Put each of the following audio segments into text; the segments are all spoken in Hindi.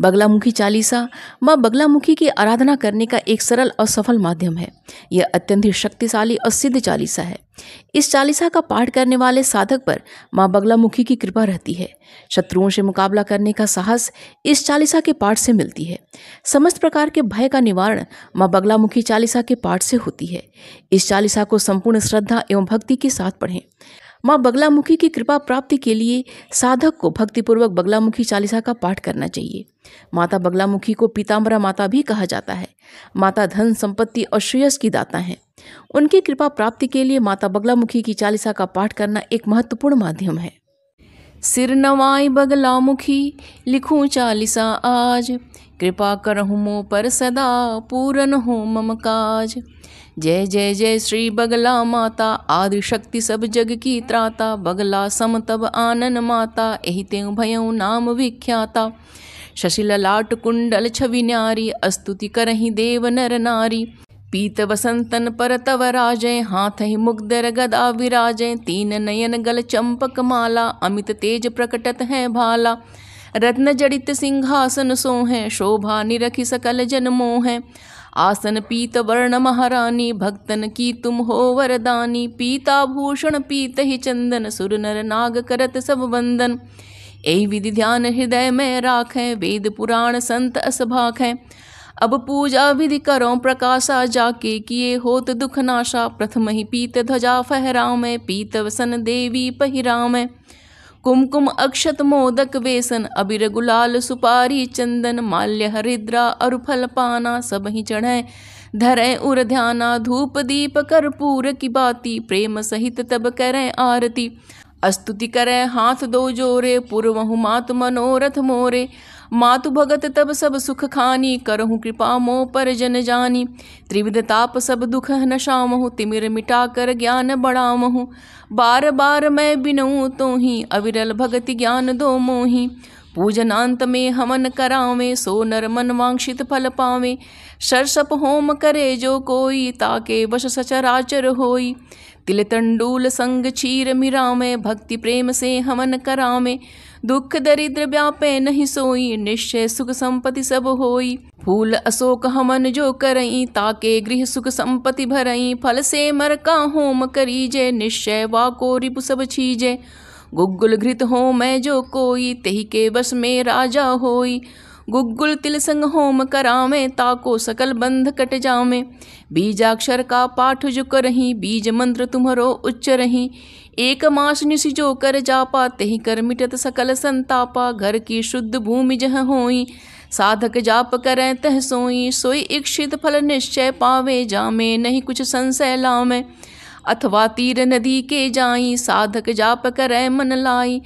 बगलामुखी चालीसा माँ बगलामुखी की आराधना करने का एक सरल और सफल माध्यम है यह अत्यंत ही शक्तिशाली और सिद्ध चालीसा है इस चालीसा का पाठ करने वाले साधक पर माँ बगलामुखी की कृपा रहती है शत्रुओं से मुकाबला करने का साहस इस चालीसा के पाठ से मिलती है समस्त प्रकार के भय का निवारण माँ बगलामुखी चालीसा के पाठ से होती है इस चालीसा को संपूर्ण श्रद्धा एवं भक्ति के साथ पढ़ें माँ बगलामुखी की कृपा प्राप्ति के लिए साधक को भक्तिपूर्वक बगलामुखी चालीसा का पाठ करना चाहिए माता बगलामुखी को पीताम्बरा माता भी कहा जाता है माता धन संपत्ति और श्रेयस की दाता हैं उनकी कृपा प्राप्ति के लिए माता बगलामुखी की चालीसा का पाठ करना एक महत्वपूर्ण माध्यम है सिर नवाई बगलामुखी लिखूं चालीसा आज कृपा करहु मो पर सदा पूरन हो मम काज जय जय जय श्री बगला माता आदि शक्ति सब जग की त्राता बगला सम तब आनन माता एहि त्यों भयउ नाम विख्याता शशिललाट कुंडल छवि न्यारी अस्तुति करहि देव नर नारी पीत वसंतन पर तव राजय हाथ ही मुग्धर गदा विराजय तीन नयन गल चंपक माला अमित तेज प्रकटत है भाला रत्न जड़ित सिंहासन सोहें शोभा निरखि सकल जन मोहें आसन पीत वर्ण महारानी भक्तन की तुम हो वरदानी पीता भूषण पीत ही चंदन सुर नर नाग करत सब वंदन यही विधि ध्यान हृदय में राखें वेद पुराण संत असभाखें अब पूजा विधि करो प्रकाशा जाके किए होत दुख नाशा प्रथम ही पीत ध्वजा फहरा में पीत वसन देवी पहिरा में कुमकुम अक्षत मोदक बेसन अबिर गुलाल सुपारी चंदन माल्य हरिद्रा अरुफल पाना सब ही चढ़े धरें उर ध्याना धूप दीप पूर की बाती प्रेम सहित तब करें आरती अस्तुति करें हाथ दो जोरे पूर्व मात मनोरथ मोरे मातु भगत तब सब सुख खानी करहूँ कृपा मोह पर जन जानी त्रिविध ताप सब दुख नशामहु तिमिर मिटा कर ज्ञान बढ़ामहु बार बार मैं बिनऊ तो ही अविरल भगति ज्ञान दो मोही पूजनांत में हमन करावे सो नर मन वांछित फल पावे सरसप होम करे जो कोई ताके बस सचराचर होई तिल तंडूल संग चीर मिरा भक्ति प्रेम से हमन करावे दुख दरिद्र व्यापे नहीं सोई निश्चय सुख संपत्ति सब होई फूल अशोक हमन जो करई ताके गृह सुख संपत्ति भरई फल से मर का होम करीजे निश्चय वाको रिपु सब छीजे गुग्गुल घृत हो मैं जो कोई तही के बस में राजा होई गुग्गुल तिल संग होम करावे ताको सकल बंध कट जावे बीजाक्षर का पाठ जो करही बीज मंत्र तुम्हरो उच्च रही एक मास निश जो कर जापा तही कर मिटत सकल संतापा घर की शुद्ध भूमि जह होई साधक जाप करें तह सोई सोई इक्षित फल निश्चय पावे जामे नहीं कुछ संशय लावे अथवा तीर नदी के जाई साधक जाप करें मन लाई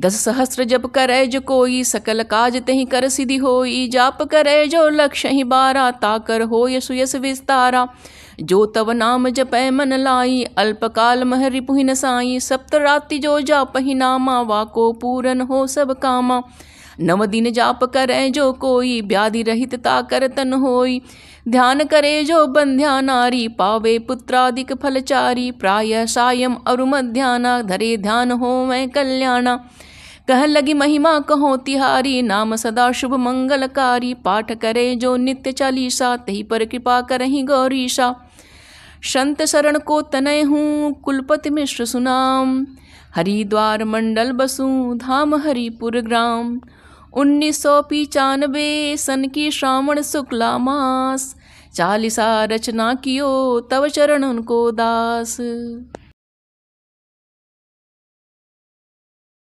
दस सहस्र जप करे जो कोई सकल काज तही कर सिधि होई जाप करे जो लक्ष्य ही बारा ताकर हो यसु यस विस्तारा जो तव नाम जपै मन लाई अल्पकाल मह रिपुहिन साई सप्त राति जो जापहि नामा वाको पूरन हो सब कामा नव दिन जाप करें जो कोई व्याधि रहित ताकर तन होई ध्यान करे जो बंध्या नारी पावे पुत्रादिक फलचारी प्राय सायम अरुमध्याना धरे ध्यान हो मैं कल्याणा कह लगी महिमा कहो तिहारी नाम सदा शुभ मंगलकारी पाठ करे जो नित्य चालीसा तहि पर कृपा करही गौरीशा संत शरण को तनय हूँ कुलपति मिश्र सुनाम हरिद्वार मंडल बसूँ धाम हरिपुर ग्राम उन्नीस सौ पिचानबे सन की श्रावण शुक्ला मास चालीसा रचना कियो तव चरण उनको दास